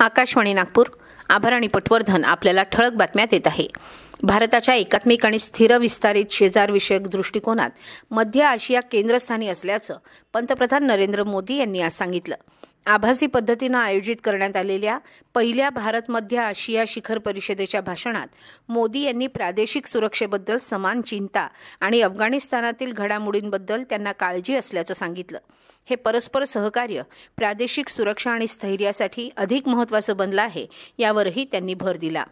आकाशवाणी नागपूर आभार आणि पटवर्धन आपल्याला ठळक बातम्या देत आहे भारताच्या एकात्मिक आणि स्थिर विस्तारित शेजारविषयक दृष्टिकोनात मध्य आशिया केंद्रस्थानी असल्याचं पंतप्रधान नरेंद्र मोदी यांनी आज सांगितलं आभासी पद्धतीनं आयोजित करण्यात आलेल्या पहिल्या भारत मध्य आशिया शिखर परिषदेच्या भाषणात मोदी यांनी प्रादेशिक सुरक्षेबद्दल समान चिंता आणि अफगाणिस्तानातील घडामोडींबद्दल त्यांना काळजी असल्याचं सांगितलं हे परस्पर सहकार्य प्रादेशिक सुरक्षा आणि स्थैर्यासाठी अधिक महत्वाचं बनलं आहे यावरही त्यांनी भर दिला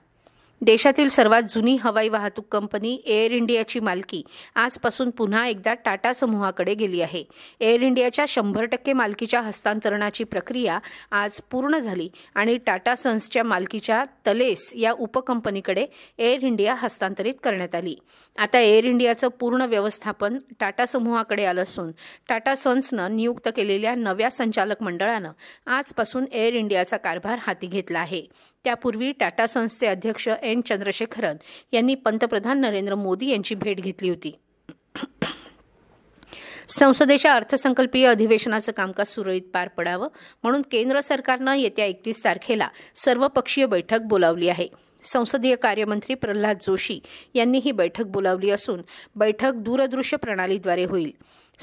देशातील सर्वात जुनी हवाई वाहतूक कंपनी एअर इंडियाची मालकी आजपासून पुन्हा एकदा टाटा समूहाकडे गेली आहे एअर इंडियाच्या शंभर टक्के मालकीच्या हस्तांतरणाची प्रक्रिया आज पूर्ण झाली आणि टाटा सन्सच्या मालकीच्या तलेस या उपकंपनीकडे एअर इंडिया हस्तांतरित करण्यात आली आता एअर इंडियाचं पूर्ण व्यवस्थापन टाटा समूहाकडे आलं असून टाटा सन्सनं नियुक्त केलेल्या नव्या संचालक मंडळानं आजपासून एअर इंडियाचा कारभार हाती घेतला आहे त्यापूर्वी टाटा संस्थेचे अध्यक्ष एन चंद्रशेखरन यांनी पंतप्रधान नरेंद्र मोदी यांची भेट घेतली होती संसदेच्या अर्थसंकल्पीय अधिवेशनाचं कामकाज सुरळीत पार पडावं म्हणून केंद्र सरकारनं येत्या एकतीस तारखेला सर्वपक्षीय बैठक बोलावली आहे संसदीय कार्यमंत्री प्रल्हाद जोशी यांनी ही बैठक बोलावली असून बैठक दूरदृश्य प्रणालीद्वारे होईल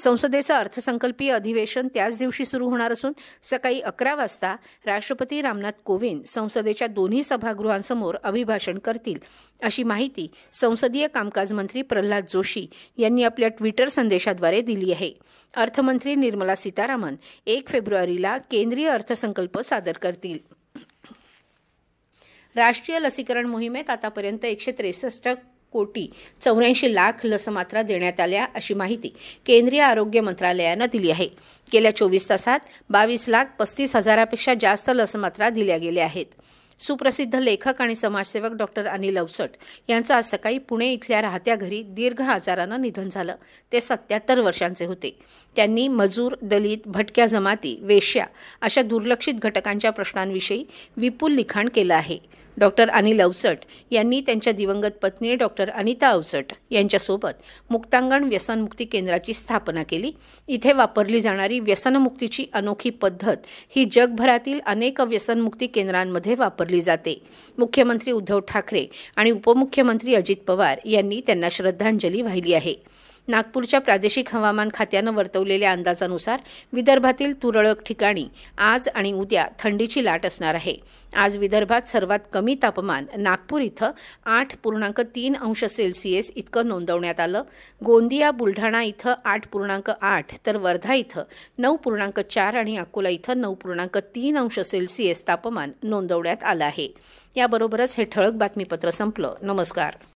संसदेचं अर्थसंकल्पीय अधिवेशन त्याच दिवशी सुरू होणार असून सकाळी अकरा वाजता राष्ट्रपती रामनाथ कोविंद संसदेच्या दोन्ही सभागृहांसमोर अभिभाषण करतील अशी माहिती संसदीय कामकाज मंत्री प्रल्हाद जोशी यांनी आपल्या ट्विटर संदेशाद्वारे दिली आहे अर्थमंत्री निर्मला सीतारामन एक फेब्रुवारीला केंद्रीय अर्थसंकल्प सादर करतील राष्ट्रीय लसीकरण मोहिमेत आतापर्यंत एकशे त्रेसष्ट कोटी चौऱ्याऐंशी लाख लसमात्रा देण्यात आल्या अशी माहिती केंद्रीय आरोग्य मंत्रालयानं दिली आहे गेल्या चोवीस तासात बावीस लाख पस्तीस हजारापेक्षा जास्त लसमात्रा दिल्या गेल्या आहेत सुप्रसिद्ध लेखक आणि समाजसेवक डॉक्टर अनिल अवसट यांचं आज सकाळी पुणे इथल्या राहत्या घरी दीर्घ आजारानं निधन झालं ते सत्याहत्तर वर्षांचे होते त्यांनी मजूर दलित भटक्या जमाती वेश्या अशा दुर्लक्षित घटकांच्या प्रश्नांविषयी विपुल लिखाण केलं आहे डॉक्टर अनिल अवसट यांनी त्यांच्या दिवंगत पत्नी डॉक्टर अनिता अवसट यांच्यासोबत मुक्तांगण व्यसनमुक्ती केंद्राची स्थापना केली इथे वापरली जाणारी व्यसनमुक्तीची अनोखी पद्धत ही जगभरातील अनेक व्यसनमुक्ती केंद्रांमध्ये वापरली जाते मुख्यमंत्री उद्धव ठाकरे आणि उपमुख्यमंत्री अजित पवार यांनी त्यांना श्रद्धांजली वाहिली आहे नागपूरच्या प्रादेशिक हवामान खात्यानं वर्तवलेल्या अंदाजानुसार विदर्भातील तुरळक ठिकाणी आज आणि उद्या थंडीची लाट असणार आहे आज विदर्भात सर्वात कमी तापमान नागपूर इथं आठ पूर्णांक तीन अंश सेल्सिअस इतकं नोंदवण्यात आलं गोंदिया बुलढाणा इथं आठ पूर्णांक आठ तर वर्धा इथं नऊ पूर्णांक चार आणि अकोला इथं नऊ पूर्णांक तीन अंश सेल्सिअस तापमान नोंदवण्यात आलं आहे याबरोबरच हे ठळक बातमीपत्र संपलं नमस्कार